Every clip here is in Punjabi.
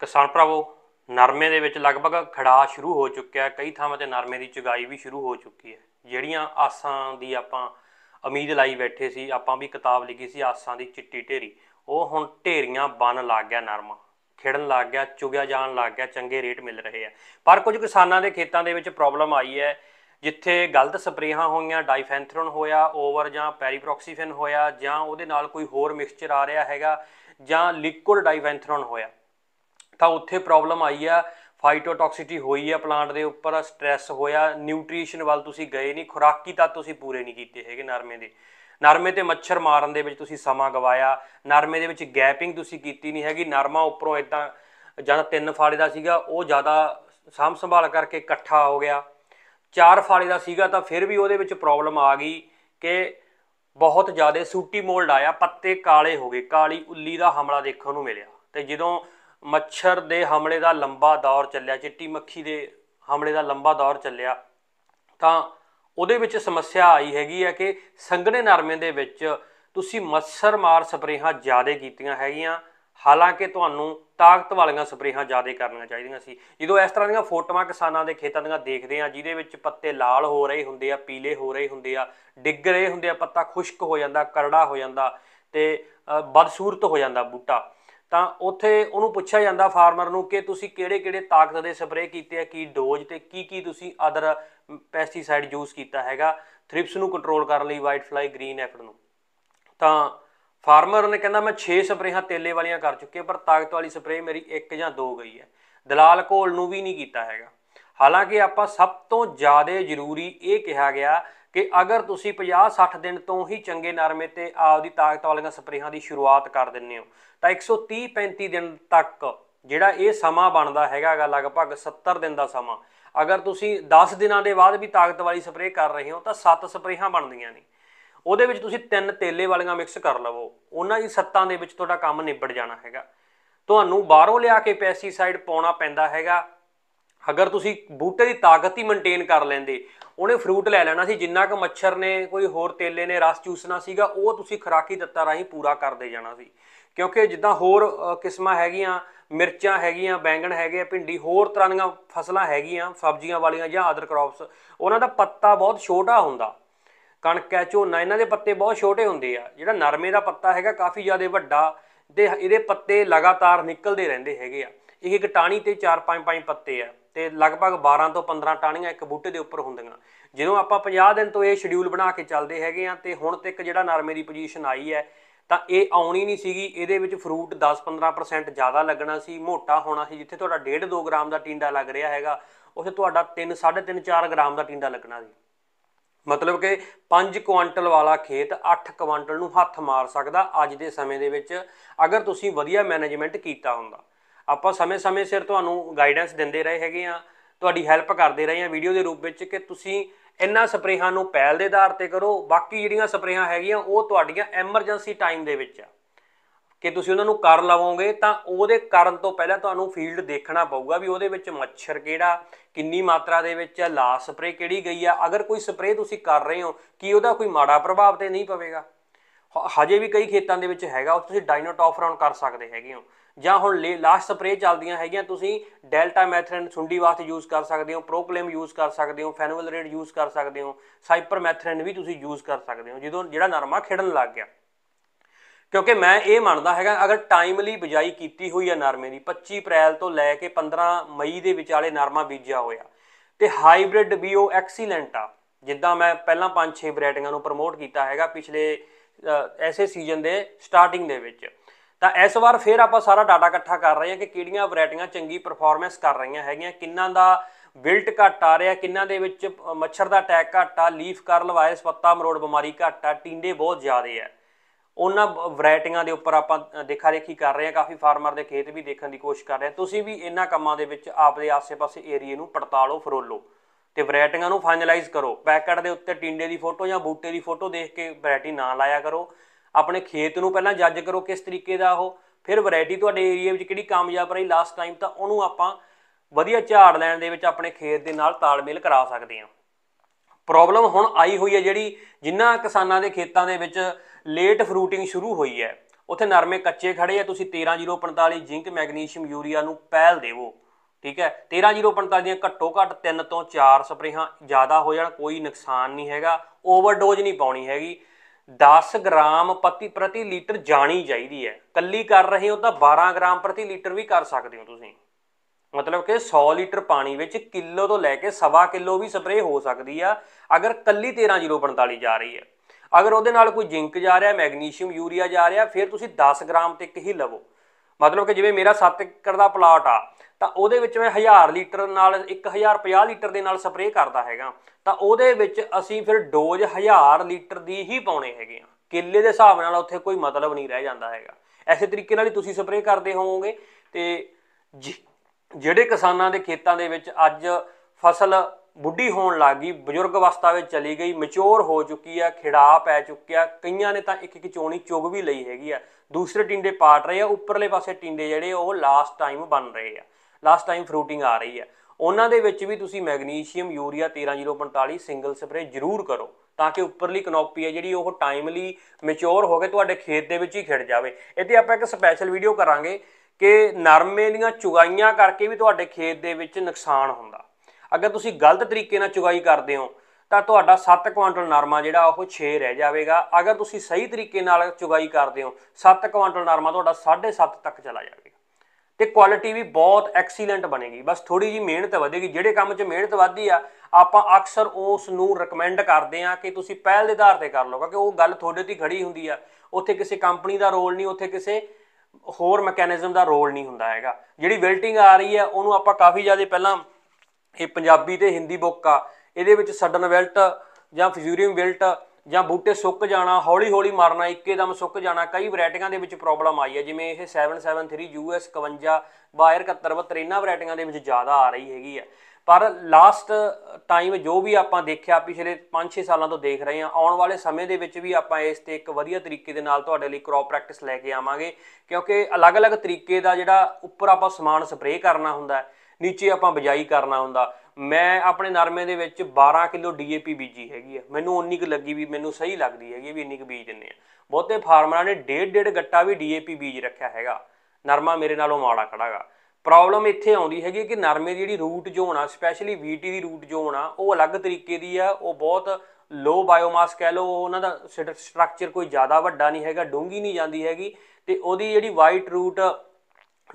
ਕਿਸਾਨ ਭਰਾਵੋ ਨਰਮੇ ਦੇ ਵਿੱਚ ਲਗਭਗ ਖੜਾ ਸ਼ੁਰੂ ਹੋ ਚੁੱਕਿਆ ਕਈ ਥਾਵਾਂ ਤੇ ਨਰਮੇ ਦੀ ਚੁਗਾਈ ਵੀ ਸ਼ੁਰੂ ਹੋ ਚੁੱਕੀ ਹੈ ਜਿਹੜੀਆਂ ਆਸਾਂ ਦੀ ਆਪਾਂ ਉਮੀਦ ਲਾਈ ਬੈਠੇ ਸੀ ਆਪਾਂ ਵੀ ਕਿਤਾਬ ਲਿਖੀ ਸੀ ਆਸਾਂ ਦੀ ਚਿੱਟੀ ਢੇਰੀ ਉਹ ਹੁਣ ਢੇਰੀਆਂ ਬਨ ਲੱਗ ਗਿਆ ਨਰਮਾ ਖੇੜਨ ਲੱਗ ਗਿਆ ਚੁਗਿਆ ਜਾਣ ਲੱਗ ਗਿਆ ਚੰਗੇ ਰੇਟ ਮਿਲ ਰਹੇ ਆ ਪਰ ਕੁਝ ਕਿਸਾਨਾਂ ਦੇ ਖੇਤਾਂ ਦੇ ਵਿੱਚ ਪ੍ਰੋਬਲਮ ਆਈ ਹੈ ਜਿੱਥੇ ਗਲਤ ਸਪਰੇਹਾਂ ਹੋਈਆਂ ਡਾਈਫੈਂਥਰੋਨ ਹੋਇਆ ਓਵਰ ਜਾਂ ਪੈਰੀਪ੍ਰੋਕਸੀਫਨ ਹੋਇਆ ਜਾਂ ਉਹਦੇ ਨਾਲ ਕੋਈ ਹੋਰ ਮਿਕਸਚਰ ਆ ਰਿਹਾ ਹੈਗਾ ਜਾਂ ਲਿਕੁਇਡ ਡਾਈਫੈਂਥਰੋਨ ਹੋਇਆ ਤਾਂ ਉੱਥੇ ਪ੍ਰੋਬਲਮ ਆਈ ਆ ਫਾਈਟੋਟੌਕਸਿਟੀ ਹੋਈ ਆ ਪਲਾਂਟ ਦੇ ਉੱਪਰ ਸਟ्रेस ਹੋਇਆ ਨਿਊਟ੍ਰੀਸ਼ਨ ਵੱਲ ਤੁਸੀਂ ਗਏ ਨਹੀਂ ਖੁਰਾਕੀ ਤੱਤ ਤੁਸੀਂ ਪੂਰੇ ਨਹੀਂ ਕੀਤੇ ਹੈਗੇ ਨਰਮੇ ਦੇ ਨਰਮੇ ਤੇ ਮੱਛਰ ਮਾਰਨ ਦੇ ਵਿੱਚ ਤੁਸੀਂ ਸਮਾਂ ਗਵਾਇਆ ਨਰਮੇ ਦੇ ਵਿੱਚ ਗੈਪਿੰਗ ਤੁਸੀਂ ਕੀਤੀ ਨਹੀਂ ਹੈਗੀ ਨਰਮਾ ਉੱਪਰੋਂ ਇਦਾਂ ਜਦ ਤਿੰਨ ਫਾੜੇ ਦਾ ਸੀਗਾ ਉਹ ਜ਼ਿਆਦਾ ਸਾਂਭ ਸੰਭਾਲ ਕਰਕੇ ਇਕੱਠਾ ਹੋ ਗਿਆ ਚਾਰ ਫਾੜੇ ਦਾ ਸੀਗਾ ਤਾਂ ਫਿਰ ਵੀ ਉਹਦੇ ਵਿੱਚ ਪ੍ਰੋਬਲਮ ਆ ਗਈ ਕਿ ਬਹੁਤ ਜ਼ਿਆਦਾ ਸੂਟੀ ਮੋਲਡ ਆਇਆ ਪੱਤੇ ਕਾਲੇ ਹੋ ਗਏ ਕਾਲੀ ਉੱਲੀ ਦਾ ਹਮਲਾ ਦੇਖਣ ਨੂੰ ਮਿਲਿਆ ਤੇ ਜਦੋਂ ਮੱਛਰ ਦੇ ਹਮਲੇ ਦਾ ਲੰਬਾ ਦੌਰ ਚੱਲਿਆ ਚਿੱਟੀ ਮੱਖੀ ਦੇ ਹਮਲੇ ਦਾ ਲੰਬਾ ਦੌਰ ਚੱਲਿਆ ਤਾਂ ਉਹਦੇ ਵਿੱਚ ਸਮੱਸਿਆ ਆਈ ਹੈਗੀ ਹੈ ਕਿ ਸੰਘਣੇ ਨਰਮੇ ਦੇ ਵਿੱਚ ਤੁਸੀਂ ਮੱਛਰ ਮਾਰ ਸਪਰੇਹਾਂ ਜ਼ਿਆਦਾ ਕੀਤੀਆਂ ਹੈਗੀਆਂ ਹਾਲਾਂਕਿ ਤੁਹਾਨੂੰ ਤਾਕਤ ਵਾਲੀਆਂ ਸਪਰੇਹਾਂ ਜ਼ਿਆਦਾ ਕਰਨੀਆਂ ਚਾਹੀਦੀਆਂ ਸੀ ਜਦੋਂ ਇਸ ਤਰ੍ਹਾਂ ਦੀਆਂ ਫੋਟੋਆਂ ਕਿਸਾਨਾਂ ਦੇ ਖੇਤਾਂ ਦੀਆਂ ਦੇਖਦੇ ਆ ਜਿਹਦੇ ਵਿੱਚ ਪੱਤੇ ਲਾਲ ਹੋ ਰਹੇ ਹੁੰਦੇ ਆ ਪੀਲੇ ਹੋ ਰਹੇ ਹੁੰਦੇ ਆ ਡਿੱਗ ਰਹੇ ਹੁੰਦੇ ਆ ਪੱਤਾ ਖੁਸ਼ਕ ਹੋ ਜਾਂਦਾ ਕਰੜਾ ਹੋ ਜਾਂਦਾ ਤੇ ਬਦਸੂਰਤ ਹੋ ਜਾਂਦਾ ਬੂਟਾ ਤਾਂ ਉੱਥੇ ਉਹਨੂੰ ਪੁੱਛਿਆ ਜਾਂਦਾ ਫਾਰਮਰ ਨੂੰ ਕਿ ਤੁਸੀਂ ਕਿਹੜੇ-ਕਿਹੜੇ ਤਾਕਤ ਦੇ ਸਪਰੇਅ ਕੀਤੇ ਆ ਕੀ ਡੋਜ਼ ਤੇ ਕੀ-ਕੀ ਤੁਸੀਂ ਅਦਰ ਪੈਸਟੀਸਾਈਡ ਯੂਜ਼ ਕੀਤਾ ਹੈਗਾ ਥ੍ਰਿਪਸ ਨੂੰ ਕੰਟਰੋਲ ਕਰਨ ਲਈ ਵਾਈਟ ਫਲਾਈ ਗ੍ਰੀਨ ਐਫਡ ਨੂੰ ਤਾਂ ਫਾਰਮਰ ਨੇ ਕਹਿੰਦਾ ਮੈਂ 6 ਸਪਰੇਹਾਂ ਤੇਲੇ ਵਾਲੀਆਂ ਕਰ ਚੁੱਕੇ ਪਰ ਤਾਕਤ ਵਾਲੀ ਸਪਰੇਅ ਮੇਰੀ ਇੱਕ ਜਾਂ ਦੋ ਗਈ ਹੈ ਦਲਾਲ ਕੋਲ ਨੂੰ ਵੀ ਨਹੀਂ ਕੀਤਾ ਹੈਗਾ ਹਾਲਾਂਕਿ ਆਪਾਂ ਸਭ ਤੋਂ ਜ਼ਿਆਦਾ ਜ਼ਰੂਰੀ ਇਹ ਕਿਹਾ ਗਿਆ ਕਿ ਅਗਰ ਤੁਸੀਂ 50-60 ਦਿਨ ਤੋਂ ਹੀ ਚੰਗੇ ਨਰਮੇ ਤੇ ਆਪਦੀ ਤਾਕਤ ਵਾਲੀਆਂ ਸਪਰੇਹਾਂ ਦੀ ਸ਼ੁਰੂਆਤ ਕਰ ਦਿੰਨੇ ਹੋ ਤਾਂ 130-35 ਦਿਨ ਤੱਕ ਜਿਹੜਾ ਇਹ ਸਮਾਂ ਬਣਦਾ ਹੈਗਾ ਲਗਭਗ 70 ਦਿਨ ਦਾ ਸਮਾਂ ਅਗਰ ਤੁਸੀਂ 10 ਦਿਨਾਂ ਦੇ ਬਾਅਦ ਵੀ ਤਾਕਤ ਵਾਲੀ ਸਪਰੇਅ ਕਰ ਰਹੇ ਹੋ ਤਾਂ ਸੱਤ ਸਪਰੇਹਾਂ ਬਣਦੀਆਂ ਨੇ ਉਹਦੇ ਵਿੱਚ ਤੁਸੀਂ ਤਿੰਨ ਤੇਲੇ ਵਾਲੀਆਂ ਮਿਕਸ ਕਰ ਲਵੋ ਉਹਨਾਂ ਦੀ ਸੱਤਾਂ ਦੇ ਵਿੱਚ ਤੁਹਾਡਾ ਕੰਮ ਨਿਬੜ ਜਾਣਾ ਹੈਗਾ ਤੁਹਾਨੂੰ ਬਾਹਰੋਂ ਲਿਆ ਕੇ ਪੈਸਟੀਸਾਈਡ ਪਾਉਣਾ ਪੈਂਦਾ ਹੈਗਾ ਅਗਰ ਤੁਸੀਂ ਬੂਟੇ ਦੀ ਤਾਕਤ ਹੀ ਮੇਨਟੇਨ ਕਰ ਲੈਂਦੇ ਉਹਨੇ ਫਰੂਟ ਲੈ ਲੈਣਾ ਸੀ ਜਿੰਨਾ ਕੁ ਮੱਛਰ ਨੇ ਕੋਈ ਹੋਰ ਤੇਲੇ ਨੇ ਰਸ ਚੂਸਣਾ ਸੀਗਾ ਉਹ ਤੁਸੀਂ ਖਰਾਕੀ ਦਿੱਤਾ ਰਾਹੀਂ ਪੂਰਾ ਕਰਦੇ ਜਾਣਾ ਸੀ ਕਿਉਂਕਿ ਜਿੱਦਾਂ ਹੋਰ ਕਿਸਮਾਂ ਹੈਗੀਆਂ ਮਿਰਚਾਂ ਹੈਗੀਆਂ ਬੈਂਗਣ ਹੈਗੇ ਆ ਭਿੰਡੀ ਹੋਰ ਤਰ੍ਹਾਂ ਦੀਆਂ ਫਸਲਾਂ ਹੈਗੀਆਂ ਸਬਜ਼ੀਆਂ ਵਾਲੀਆਂ ਜਾਂ ਆਦਰ ਕ੍ਰੌਪਸ ਉਹਨਾਂ ਦਾ ਪੱਤਾ ਬਹੁਤ ਛੋਟਾ ਹੁੰਦਾ ਕਣਕ ਹੈ ਝੋਨਾ ਇਹਨਾਂ ਦੇ ਪੱਤੇ ਬਹੁਤ ਛੋਟੇ ਹੁੰਦੇ ਆ ਜਿਹੜਾ ਨਰਮੇ ਦਾ ਪੱਤਾ ਹੈਗਾ ਕਾਫੀ ਜ਼ਿਆਦਾ ਵੱਡਾ ਤੇ ਇਹਦੇ ਪੱਤੇ ਲਗਾਤਾਰ ਨਿਕਲਦੇ ਰਹਿੰਦੇ ਹੈਗੇ ਆ ਇੱਕ ਇੱਕ ਟਾਣੀ ਤੇ 4-5 5 ਪੱਤੇ ਆ ਤੇ ਲਗਭਗ 12 ਤੋਂ 15 ਟਾਣੀਆਂ ਇੱਕ ਬੂਟੇ ਦੇ ਉੱਪਰ ਹੁੰਦੀਆਂ ਜਦੋਂ ਆਪਾਂ 50 ਦਿਨ ਤੋਂ ਇਹ ਸ਼ਡਿਊਲ ਬਣਾ ਕੇ ਚੱਲਦੇ ਹੈਗੇ ਆ ਤੇ ਹੁਣ ਤੱਕ ਜਿਹੜਾ ਨਰਮੇ ਦੀ ਪੋਜੀਸ਼ਨ ਆਈ ਹੈ ਤਾਂ ਇਹ ਆਉਣੀ ਨਹੀਂ ਸੀਗੀ ਇਹਦੇ ਵਿੱਚ ਫਰੂਟ 10-15% ਜ਼ਿਆਦਾ ਲੱਗਣਾ ਸੀ ਮੋਟਾ ਹੋਣਾ ਸੀ ਜਿੱਥੇ ਤੁਹਾਡਾ 1.5 2 ਗ੍ਰਾਮ ਦਾ ਟਿੰਡਾ ਲੱਗ ਰਿਹਾ ਹੈਗਾ ਉਸੇ ਤੁਹਾਡਾ 3 3.5 4 ਗ੍ਰਾਮ ਦਾ ਟਿੰਡਾ ਲੱਗਣਾ ਸੀ ਮਤਲਬ ਕਿ 5 ਕੁਇੰਟਲ ਵਾਲਾ ਖੇਤ 8 ਕੁਇੰਟਲ ਨੂੰ ਹੱਥ ਮਾਰ ਸਕਦਾ ਅੱਜ ਦੇ ਸਮੇਂ ਦੇ ਵਿੱਚ ਅਗਰ ਤੁਸੀਂ ਵਧੀਆ ਮੈਨੇਜਮੈਂਟ ਕੀਤਾ ਹੁੰਦਾ ਆਪਾਂ ਸਮੇਂ-ਸਮੇਂ ਸਿਰ ਤੁਹਾਨੂੰ ਗਾਈਡੈਂਸ ਦਿੰਦੇ ਰਹੇ ਹੈਗੇ ਆ ਤੁਹਾਡੀ ਹੈਲਪ ਕਰਦੇ ਰਹੇ ਆ ਵੀਡੀਓ ਦੇ ਰੂਪ ਵਿੱਚ ਕਿ ਤੁਸੀਂ ਇਹਨਾਂ ਸਪਰੇਹਾਂ ਨੂੰ ਪਹਿਲ ਦੇ ਆਧਾਰ ਤੇ ਕਰੋ ਬਾਕੀ ਜਿਹੜੀਆਂ ਸਪਰੇਹਾਂ ਹੈਗੀਆਂ ਉਹ ਤੁਹਾਡੀਆਂ ਐਮਰਜੈਂਸੀ ਟਾਈਮ ਦੇ ਵਿੱਚ ਆ ਕਿ ਤੁਸੀਂ ਉਹਨਾਂ ਨੂੰ ਕਰ ਲਵੋਗੇ ਤਾਂ ਉਹਦੇ ਕਰਨ ਤੋਂ ਪਹਿਲਾਂ ਤੁਹਾਨੂੰ ਫੀਲਡ ਦੇਖਣਾ ਪਊਗਾ ਵੀ ਉਹਦੇ ਵਿੱਚ ਮੱਛਰ ਕਿਹੜਾ ਕਿੰਨੀ ਮਾਤਰਾ ਦੇ ਵਿੱਚ ਆ ਲਾ ਸਪਰੇ ਕਿਹੜੀ ਗਈ ਆ ਅਗਰ ਕੋਈ ਸਪਰੇ ਤੁਸੀਂ ਕਰ ਰਹੇ ਹੋ ਕੀ ਉਹਦਾ ਕੋਈ ਮਾੜਾ ਪ੍ਰਭਾਵ ਤੇ ਨਹੀਂ ਪਵੇਗਾ ਹਜੇ ਵੀ ਕਈ ਖੇਤਾਂ ਦੇ ਵਿੱਚ ਹੈਗਾ ਉਹ ਤੁਸੀਂ ਡਾਈਨੋਟੋਫਰਾਨ ਕਰ ਸਕਦੇ ਹੈਗੇ ਹੋ ਜਾਂ ਹੁਣ ਲਾਸਟ ਸਪਰੇਅ ਚੱਲਦੀਆਂ ਹੈਗੀਆਂ ਤੁਸੀਂ ਡੈਲਟਾ ਮੈਥਰਨ ਸੁੰਡੀ ਵਾਸਤੇ ਯੂਜ਼ ਕਰ ਸਕਦੇ ਹੋ ਪ੍ਰੋਕਲੇਮ ਯੂਜ਼ ਕਰ ਸਕਦੇ ਹੋ ਫੈਨੋਵਲ ਰੇਡ ਯੂਜ਼ ਕਰ ਸਕਦੇ ਹੋ ਸਾਈਪਰ ਮੈਥਰਨ ਵੀ ਤੁਸੀਂ ਯੂਜ਼ ਕਰ ਸਕਦੇ ਹੋ ਜਦੋਂ ਜਿਹੜਾ ਨਰਮਾ ਖੇੜਨ ਲੱਗ ਗਿਆ ਕਿਉਂਕਿ ਮੈਂ ਇਹ ਮੰਨਦਾ ਹੈਗਾ ਅਗਰ ਟਾਈਮਲੀ ਬਿਜਾਈ ਕੀਤੀ ਹੋਈ ਹੈ ਨਰਮੇ ਦੀ 25 ਅਪ੍ਰੈਲ ਤੋਂ ਲੈ ਕੇ 15 ਮਈ ਦੇ ਵਿਚਾਲੇ ਨਰਮਾ ਬੀਜਿਆ ਹੋਇਆ ਤੇ ਹਾਈਬ੍ਰਿਡ ਬੀਓ ਐਕਸੀਲੈਂਟ ਆ ਜਿੱਦਾਂ ਮੈਂ ਪਹਿਲਾਂ 5-6 ਵੈਰਾਈਟੀਆਂ ਨੂੰ ਪ੍ਰਮੋਟ ਕੀਤਾ ਹੈਗਾ ਪਿਛਲੇ ਐਸੇ ਸੀਜ਼ਨ ਦੇ ਸਟਾਰਟਿੰਗ ਦੇ ਵਿੱਚ ਤਾਂ ਇਸ ਵਾਰ ਫੇਰ ਆਪਾਂ ਸਾਰਾ ਡਾਟਾ ਇਕੱਠਾ ਕਰ ਰਹੇ ਹਾਂ ਕਿ ਕਿਹੜੀਆਂ ਵੈਰਾਈਟੀਆਂ ਚੰਗੀ ਪਰਫਾਰਮੈਂਸ ਕਰ ਰਹੀਆਂ ਹੈਗੀਆਂ ਕਿੰਨਾਂ ਦਾ ਬਿਲਟ ਘੱਟ ਆ ਰਿਹਾ ਕਿੰਨਾਂ ਦੇ ਵਿੱਚ ਮੱਛਰ ਦਾ ਅਟੈਕ ਘੱਟ ਆ ਲੀਫ ਕਰਲ ਵਾਇਰਸ ਪੱਤਾ ਮਰੋੜ ਬਿਮਾਰੀ ਘੱਟ ਆ ਟਿੰਡੇ ਬਹੁਤ ਜ਼ਿਆਦੇ ਆ ਉਹਨਾਂ ਵੈਰਾਈਟੀਆਂ ਦੇ ਉੱਪਰ ਆਪਾਂ ਦੇਖਾ ਦੇਖੀ ਕਰ ਰਹੇ ਹਾਂ ਕਾਫੀ ਫਾਰਮਰ ਦੇ ਖੇਤ ਵੀ ਦੇਖਣ ਦੀ ਕੋਸ਼ਿਸ਼ ਕਰ ਰਹੇ ਹਾਂ ਤੁਸੀਂ ਵੀ ਇਹਨਾਂ ਕੰਮਾਂ ਦੇ ਵਿੱਚ ਆਪਦੇ ਆਸ-ਪਾਸੇ ਏਰੀਏ ਨੂੰ ਪੜਤਾਲੋ ਫਰੋਲੋ ਤੇ ਵੈਰਾਈਟੀਆਂ ਨੂੰ ਫਾਈਨਲਾਈਜ਼ ਕਰੋ ਪੈਕਟ ਦੇ ਉੱਤੇ ਟਿੰਡੇ ਦੀ ਫੋਟੋ ਜਾਂ ਬੂਟੇ ਦੀ ਫੋਟੋ ਦੇਖ ਕੇ ਵੈਰਾਈਟੀ ਨਾ ਲਾਇਆ ਕਰੋ ਆਪਣੇ ਖੇਤ ਨੂੰ ਪਹਿਲਾਂ ਜੱਜ ਕਰੋ ਕਿਸ ਤਰੀਕੇ ਦਾ ਉਹ ਫਿਰ ਵੈਰਾਈਟੀ ਤੁਹਾਡੇ ਏਰੀਆ ਵਿੱਚ ਕਿਹੜੀ ਕਾਮਯਾਬ ਰਹੀ ਲਾਸਟ ਟਾਈਮ ਤਾਂ ਉਹਨੂੰ ਆਪਾਂ ਵਧੀਆ ਝਾੜ ਲੈਣ ਦੇ ਵਿੱਚ ਆਪਣੇ ਖੇਤ ਦੇ ਨਾਲ ਤਾਲਮੇਲ ਕਰਾ ਸਕਦੇ ਹਾਂ ਪ੍ਰੋਬਲਮ ਹੁਣ ਆਈ ਹੋਈ ਹੈ ਜਿਹੜੀ ਜਿੰਨਾ ਕਿਸਾਨਾਂ ਦੇ ਖੇਤਾਂ ਦੇ ਵਿੱਚ ਲੇਟ ਫਰੂਟਿੰਗ ਸ਼ੁਰੂ ਹੋਈ ਹੈ ਉੱਥੇ ਨਰਮੇ ਕੱਚੇ ਖੜੇ ਆ ਤੁਸੀਂ 13045 ਜ਼ਿੰਕ ਮੈਗਨੀਸ਼ੀਅਮ ਯੂਰੀਆ ਨੂੰ ਪਹਿਲ ਦੇਵੋ ਠੀਕ ਹੈ 13045 ਦੀਆਂ ਘੱਟੋ ਘੱਟ 3 ਤੋਂ 4 ਸਪਰੇਹਾਂ ਜ਼ਿਆਦਾ ਹੋ ਜਾਣ ਕੋਈ ਨੁਕਸਾਨ ਨਹੀਂ ਹੈਗਾ ਓਵਰਡੋਜ਼ ਨਹੀਂ ਪਾਉਣੀ ਹੈਗੀ 10 ਗ੍ਰਾਮ ਪਤੀ ਪ੍ਰਤੀ ਲੀਟਰ ਜਾਣੀ ਚਾਹੀਦੀ ਹੈ ਕੱਲੀ ਕਰ ਰਹੇ ਹੋ ਤਾਂ 12 ਗ੍ਰਾਮ ਪ੍ਰਤੀ ਲੀਟਰ ਵੀ ਕਰ ਸਕਦੇ ਹੋ ਤੁਸੀਂ ਮਤਲਬ ਕਿ 100 ਲੀਟਰ ਪਾਣੀ ਵਿੱਚ ਕਿਲੋ ਤੋਂ ਲੈ ਕੇ ਸਵਾ ਕਿਲੋ ਵੀ ਸਪਰੇਅ ਹੋ ਸਕਦੀ ਆ ਅਗਰ ਕੱਲੀ 13045 ਜਾ ਰਹੀ ਹੈ ਅਗਰ ਉਹਦੇ ਨਾਲ ਕੋਈ ਜ਼ਿੰਕ ਜਾ ਰਿਹਾ ਮੈਗਨੀਸ਼ੀਅਮ ਯੂਰੀਆ ਜਾ ਰਿਹਾ ਫਿਰ ਤੁਸੀਂ 10 ਗ੍ਰਾਮ ਤੇ ਇੱਕ ਹੀ ਲਵੋ ਮਤਲਬ ਕਿ ਜਿਵੇਂ ਮੇਰਾ 7 ਏਕੜ ਦਾ ਪਲਾਟ ਆ ਤਾਂ ਉਹਦੇ ਵਿੱਚ ਮੈਂ 1000 ਲੀਟਰ ਨਾਲ 1050 ਲੀਟਰ ਦੇ ਨਾਲ ਸਪਰੇਅ ਕਰਦਾ ਹੈਗਾ ਤਾਂ ਉਹਦੇ ਵਿੱਚ ਅਸੀਂ ਫਿਰ ਡੋਜ਼ 1000 ਲੀਟਰ ਦੀ ਹੀ ਪਾਉਣੇ ਹੈਗੇ ਆ ਕਿੱਲੇ ਦੇ ਹਿਸਾਬ ਨਾਲ ਉੱਥੇ ਕੋਈ ਮਤਲਬ ਨਹੀਂ ਰਹਿ ਜਾਂਦਾ ਹੈਗਾ ਐਸੇ ਤਰੀਕੇ ਨਾਲ ਹੀ ਤੁਸੀਂ ਸਪਰੇਅ ਕਰਦੇ ਹੋਵੋਗੇ ਤੇ ਜਿਹੜੇ ਕਿਸਾਨਾਂ ਦੇ ਖੇਤਾਂ ਦੇ ਵਿੱਚ ਅੱਜ ਫਸਲ ਬੁੱਢੀ ਹੋਣ ਲੱਗੀ ਬਜ਼ੁਰਗ ਅਵਸਥਾ ਵਿੱਚ ਚਲੀ ਗਈ ਮੈਚੋਰ ਹੋ ਚੁੱਕੀ ਆ ਖਿੜਾ ਪੈ ਚੁੱਕਿਆ ਕਈਆਂ ਨੇ ਤਾਂ ਇੱਕ ਇੱਕ ਚੋਣੀ ਚੁਗ ਵੀ ਲਈ ਹੈਗੀ ਆ ਦੂਸਰੇ ਟਿੰਡੇ ਪਾਟ ਰਹੇ ਆ ਉੱਪਰਲੇ ਪਾਸੇ ਟਿੰਡੇ ਜਿਹੜੇ ਉਹ ਲਾਸਟ ਟਾਈਮ ਬਣ ਰਹੇ ਆ ਲਾਸਟ ਟਾਈਮ ਫਰੂਟਿੰਗ ਆ ਰਹੀ ਆ ਉਹਨਾਂ ਦੇ ਵਿੱਚ ਵੀ ਤੁਸੀਂ ਮੈਗਨੀਸ਼ੀਅਮ ਯੂਰੀਆ 13045 ਸਿੰਗਲ ਸਪਰੇ ਜ਼ਰੂਰ ਕਰੋ ਤਾਂ ਕਿ ਉੱਪਰਲੀ ਕਨੋਪੀ ਹੈ ਜਿਹੜੀ ਉਹ ਟਾਈਮਲੀ ਮੈਚੋਰ ਹੋ ਕੇ ਤੁਹਾਡੇ ਖੇਤ ਦੇ ਵਿੱਚ ਹੀ ਖਿੜ ਜਾਵੇ ਇੱਥੇ ਆਪਾਂ ਇੱਕ ਸਪੈਸ਼ਲ ਵੀਡੀਓ ਕਰਾਂਗੇ ਕਿ ਨਰਮੇ ਦੀਆਂ ਚੁਗਾਈਆਂ ਕਰਕੇ ਵੀ ਤੁਹਾਡੇ ਖੇਤ ਦੇ ਵਿੱਚ ਨੁਕਸਾਨ ਹੁੰਦਾ ਅਗਰ ਤੁਸੀਂ ਗਲਤ ਤਰੀਕੇ ਨਾਲ ਚੁਗਾਈ ਕਰਦੇ ਹੋ ਤਾਂ ਤੁਹਾਡਾ 7 ਕੁਆਂਟਲ ਨਰਮਾ ਜਿਹੜਾ ਉਹ 6 ਰਹਿ ਜਾਵੇਗਾ ਅਗਰ ਤੁਸੀਂ ਸਹੀ ਤਰੀਕੇ ਨਾਲ ਚੁਗਾਈ ਕਰਦੇ ਹੋ 7 ਕੁਆਂਟਲ ਨਰਮਾ ਤੁਹਾਡਾ 7.5 ਤੱਕ ਚਲਾ ਜਾਵੇਗਾ ਤੇ ਕੁਆਲਿਟੀ ਵੀ ਬਹੁਤ ਐਕਸੀਲੈਂਟ ਬਣੇਗੀ ਬਸ ਥੋੜੀ ਜੀ ਮਿਹਨਤ ਵਧੇਗੀ ਜਿਹੜੇ ਕੰਮ 'ਚ ਮਿਹਨਤ ਵਧਦੀ ਆ ਆਪਾਂ ਅਕਸਰ ਉਸ ਨੂੰ ਰეკਮੈਂਡ ਕਰਦੇ ਆ ਕਿ ਤੁਸੀਂ ਪਹਿਲ ਦੇ ਆਧਾਰ ਤੇ ਕਰ ਲਓ ਕਿਉਂਕਿ ਉਹ ਗੱਲ ਤੁਹਾਡੇ ਤੇ ਖੜੀ ਹੁੰਦੀ ਆ ਉੱਥੇ ਕਿਸੇ ਕੰਪਨੀ ਦਾ ਰੋਲ ਨਹੀਂ ਉੱਥੇ ਕਿਸੇ ਹੋਰ ਮੈਕੈਨਿਜ਼ਮ ਦਾ ਰੋਲ ਨਹੀਂ ਹੁੰਦਾ ਹੈਗਾ ਜਿਹੜੀ ਵੈਲਟਿੰਗ ਆ ਰਹੀ ਹੈ ਉਹਨੂੰ ਆਪਾਂ ਕਾਫੀ ਜ਼ਿਆਦਾ ਪਹਿਲਾਂ ਇਹ ਪੰਜਾਬੀ ਤੇ ਹਿੰਦੀ ਬੁੱਕ ਆ ਇਹਦੇ ਵਿੱਚ ਸਡਨ ਵਿਲਟ ਜਾਂ ਫਿਜ਼ੂਰੀਅਮ ਵਿਲਟ ਜਾਂ ਬੂਟੇ ਸੁੱਕ ਜਾਣਾ ਹੌਲੀ ਹੌਲੀ ਮਰਨਾ ਇੱਕੇਦਮ ਸੁੱਕ ਜਾਣਾ ਕਈ ਵੈਰਾਈਟੀਆਂ ਦੇ ਵਿੱਚ ਪ੍ਰੋਬਲਮ ਆਈ ਹੈ ਜਿਵੇਂ ਇਹ 773 US 51 ਬਾਇਰ 71 ਇਹਨਾਂ ਵੈਰਾਈਟੀਆਂ ਦੇ ਵਿੱਚ ਜ਼ਿਆਦਾ ਆ ਰਹੀ ਹੈਗੀ ਆ ਪਰ ਲਾਸਟ ਟਾਈਮ ਜੋ ਵੀ ਆਪਾਂ ਦੇਖਿਆ ਪਿਛਲੇ 5-6 ਸਾਲਾਂ ਤੋਂ ਦੇਖ ਰਹੇ ਹਾਂ ਆਉਣ ਵਾਲੇ ਸਮੇਂ ਦੇ ਵਿੱਚ ਵੀ ਆਪਾਂ ਇਸ ਤੇ ਇੱਕ ਵਧੀਆ ਤਰੀਕੇ ਦੇ ਨਾਲ ਤੁਹਾਡੇ ਲਈ ਕ੍ਰੌਪ ਪ੍ਰੈਕਟਿਸ ਲੈ ਕੇ ਆਵਾਂਗੇ ਕਿਉਂਕਿ ਅਲੱਗ-ਅਲੱਗ ਤਰੀਕੇ ਦਾ ਜਿਹੜਾ ਉੱਪਰ ਆਪਾਂ ਸਮਾਨ ਸਪਰੇਅ ਕਰਨਾ ਹੁੰਦਾ ਹੈ ਨੀਚੇ ਆਪਾਂ ਬਜਾਈ ਕਰਨਾ ਹੁੰਦਾ ਮੈਂ ਆਪਣੇ ਨਰਮੇ ਦੇ ਵਿੱਚ 12 ਕਿਲੋ ਡੀਏਪੀ ਬੀਜੀ ਹੈਗੀ ਆ ਮੈਨੂੰ ਉਨੀ ਕੁ ਲੱਗੀ ਵੀ ਮੈਨੂੰ ਸਹੀ ਲੱਗਦੀ ਹੈਗੀ ਵੀ ਇੰਨੀ ਕੁ ਬੀਜ ਦਿੰਨੇ ਆ ਬਹੁਤੇ ਫਾਰਮਰਾਂ ਨੇ ਡੇਢ ਡੇਢ ਗੱਟਾ ਵੀ ਡੀਏਪੀ ਬੀਜ ਰੱਖਿਆ ਹੈਗਾ ਨਰਮਾ ਮੇਰੇ ਨਾਲੋਂ ਮਾੜਾ ਖੜਾਗਾ ਪ੍ਰੋਬਲਮ ਇੱਥੇ ਆਉਂਦੀ ਹੈਗੀ ਕਿ ਨਰਮੇ ਦੀ ਜਿਹੜੀ ਰੂਟ ਜੋ ਹੋਣਾ ਸਪੈਸ਼ਲੀ ਵੀਟੀ ਦੀ ਰੂਟ ਜੋ ਹੋਣਾ ਉਹ ਅਲੱਗ ਤਰੀਕੇ ਦੀ ਆ ਉਹ ਬਹੁਤ ਲੋ ਬਾਇਓਮਾਸ ਕਹਿ ਲੋ ਉਹਨਾਂ ਦਾ ਸਟਰਕਚਰ ਕੋਈ ਜ਼ਿਆਦਾ ਵੱਡਾ ਨਹੀਂ ਹੈਗਾ ਡੂੰਗੀ ਨਹੀਂ ਜਾਂਦੀ ਹੈਗੀ ਤੇ ਉਹਦੀ ਜਿਹੜੀ ਵਾਈਟ ਰੂਟ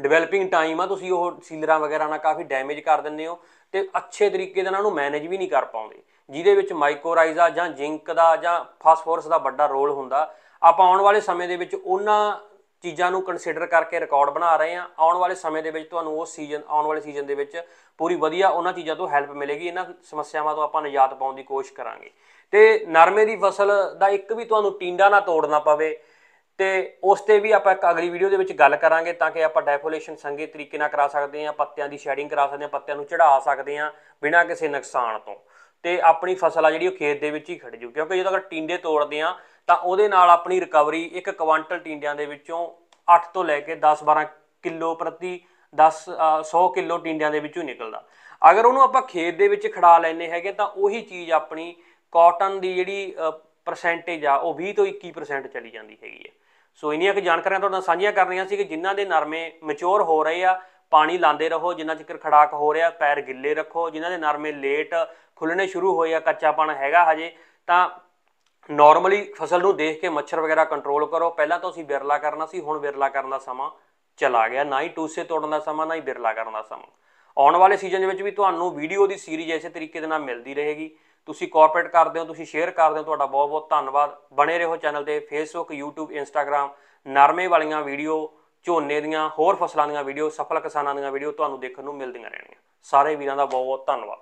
ਡਿਵੈਲਪਿੰਗ ਟਾਈਮ ਆ ਤੁਸੀਂ ਉਹ ਸੀਲਰਾਂ ਵਗੈਰਾ ਨਾਲ ਕਾਫੀ ਡੈਮੇਜ ਕਰ ਦਿੰਦੇ ਹੋ ਤੇ ਅੱਛੇ ਤਰੀਕੇ ਦੇ ਨਾਲ ਉਹਨੂੰ ਮੈਨੇਜ ਵੀ ਨਹੀਂ ਕਰ ਪਾਉਂਦੇ ਜਿਹਦੇ ਵਿੱਚ ਮਾਈਕੋਰਾਈਜ਼ਾ ਜਾਂ ਜ਼ਿੰਕ ਦਾ ਜਾਂ ਫਾਸਫੋਰਸ ਦਾ ਵੱਡਾ ਰੋਲ ਹੁੰਦਾ ਆਪਾਂ ਆਉਣ ਵਾਲੇ ਸਮੇਂ ਦੇ ਵਿੱਚ ਉਹਨਾਂ ਚੀਜ਼ਾਂ ਨੂੰ ਕੰਸੀਡਰ ਕਰਕੇ ਰਿਕਾਰਡ ਬਣਾ ਰਹੇ ਆ ਆਉਣ ਵਾਲੇ ਸਮੇਂ ਦੇ ਵਿੱਚ ਤੁਹਾਨੂੰ ਉਹ ਸੀਜ਼ਨ ਆਉਣ ਵਾਲੇ ਸੀਜ਼ਨ ਦੇ ਵਿੱਚ ਪੂਰੀ ਵਧੀਆ ਉਹਨਾਂ ਚੀਜ਼ਾਂ ਤੋਂ ਹੈਲਪ ਮਿਲੇਗੀ ਇਹਨਾਂ ਸਮੱਸਿਆਵਾਂ ਤੋਂ ਆਪਾਂ ਨਿਜਾਤ ਪਾਉਣ ਦੀ ਕੋਸ਼ਿਸ਼ ਕਰਾਂਗੇ ਤੇ ਨਰਮੇ ਦੀ ਫਸਲ ਦਾ ਇੱਕ ਵੀ ਤੁਹਾਨੂੰ ਟਿੰਡਾ ਨਾ ਤੋੜਨਾ ਪਵੇ ਤੇ ਉਸ ਤੇ ਵੀ ਆਪਾਂ ਇੱਕ ਅਗਲੀ ਵੀਡੀਓ ਦੇ ਵਿੱਚ ਗੱਲ ਕਰਾਂਗੇ ਤਾਂ ਕਿ ਆਪਾਂ ਡੈਫੋਲੇਸ਼ਨ ਸੰਗੇ ਤਰੀਕੇ ਨਾਲ ਕਰਾ ਸਕਦੇ ਹਾਂ ਪੱਤਿਆਂ ਦੀ ਸ਼ੈਡਿੰਗ ਕਰਾ ਸਕਦੇ ਹਾਂ ਪੱਤਿਆਂ ਨੂੰ ਚੜਾ ਸਕਦੇ ਹਾਂ ਬਿਨਾਂ ਕਿਸੇ ਨੁਕਸਾਨ ਤੋਂ ਤੇ ਆਪਣੀ ਫਸਲ ਆ ਜਿਹੜੀ ਉਹ ਖੇਤ ਦੇ ਵਿੱਚ ਹੀ ਖੜ ਜੂ ਕਿਉਂਕਿ ਜਦੋਂ ਅਗਰ ਟਿੰਡੇ ਤੋੜਦੇ ਆ ਤਾਂ ਉਹਦੇ ਨਾਲ ਆਪਣੀ ਰਿਕਵਰੀ ਇੱਕ ਕੁਆਂਟਲ ਟਿੰਡਿਆਂ ਦੇ ਵਿੱਚੋਂ 8 ਤੋਂ ਲੈ ਕੇ 10 12 ਕਿਲੋ ਪ੍ਰਤੀ 10 100 ਕਿਲੋ ਟਿੰਡਿਆਂ ਦੇ ਵਿੱਚੋਂ ਨਿਕਲਦਾ ਅਗਰ ਉਹਨੂੰ ਆਪਾਂ ਖੇਤ ਦੇ ਵਿੱਚ ਖੜਾ ਲੈਨੇ ਹੈਗੇ ਤਾਂ ਉਹੀ ਚੀਜ਼ ਆਪਣੀ ਕਾਟਨ ਦੀ ਜਿਹੜੀ ਪਰਸੈਂਟੇਜ ਆ ਉਹ 20 ਤੋਂ 21% ਚਲੀ ਜਾਂਦੀ ਹੈਗੀ ਹੈ ਸੋ ਇਨੀਆਂ ਕਿ ਜਾਣਕਾਰੀਆਂ ਤੁਹਾਡੇ ਨਾਲ ਸਾਂਝੀਆਂ ਕਰਨੀਆਂ ਸੀ ਕਿ ਜਿਨ੍ਹਾਂ ਦੇ ਨਰਮੇ ਮੈਚੋਰ ਹੋ ਰਹੇ ਆ ਪਾਣੀ ਲਾਂਦੇ ਰਹੋ ਜਿੰਨਾ ਚਿਰ ਖੜਾਕ ਹੋ ਰਿਹਾ ਪੈਰ ਗਿੱਲੇ ਰੱਖੋ ਜਿਨ੍ਹਾਂ ਦੇ ਨਰਮੇ ਲੇਟ ਖੁੱਲਣੇ ਸ਼ੁਰੂ ਹੋਏ ਆ ਕੱਚਾਪਣ ਹੈਗਾ ਹਜੇ ਤਾਂ ਨਾਰਮਲੀ ਫਸਲ ਨੂੰ ਦੇਖ ਕੇ ਮੱਛਰ ਵਗੈਰਾ ਕੰਟਰੋਲ ਕਰੋ ਪਹਿਲਾਂ ਤਾਂ ਅਸੀਂ ਵਿਰਲਾ ਕਰਨਾ ਸੀ ਹੁਣ ਵਿਰਲਾ ਕਰਨ ਦਾ ਸਮਾਂ ਚਲਾ ਗਿਆ ਨਾ ਹੀ ਟੂਸੇ ਤੋੜਨ ਦਾ ਸਮਾਂ ਨਾ ਹੀ ਵਿਰਲਾ ਕਰਨ ਦਾ ਸਮਾਂ ਆਉਣ ਵਾਲੇ ਸੀਜ਼ਨ ਦੇ ਵਿੱਚ ਵੀ ਤੁਹਾਨੂੰ ਵੀਡੀਓ ਦੀ ਸੀਰੀਜ਼ ਐਸੇ ਤਰੀਕੇ ਦੇ ਨਾਲ ਮਿਲਦੀ ਰਹੇਗੀ ਤੁਸੀਂ ਕਾਰਪੋਰੇਟ ਕਰਦੇ ਹੋ ਤੁਸੀਂ ਸ਼ੇਅਰ ਕਰਦੇ ਹੋ ਤੁਹਾਡਾ ਬਹੁਤ ਬਹੁਤ ਧੰਨਵਾਦ ਬਣੇ ਰਹੋ ਚੈਨਲ ਤੇ ਫੇਸਬੁੱਕ YouTube Instagram ਨਰਮੇ ਵਾਲੀਆਂ ਵੀਡੀਓ ਝੋਨੇ ਦੀਆਂ ਹੋਰ ਫਸਲਾਂ ਦੀਆਂ ਵੀਡੀਓ ਸਫਲ ਕਿਸਾਨਾਂ ਦੀਆਂ ਵੀਡੀਓ ਤੁਹਾਨੂੰ ਦੇਖਣ ਨੂੰ ਮਿਲਦੀਆਂ ਰਹਿਣਗੀਆਂ ਸਾਰੇ ਵੀਰਾਂ ਦਾ ਬਹੁਤ ਬਹੁਤ ਧੰਨਵਾਦ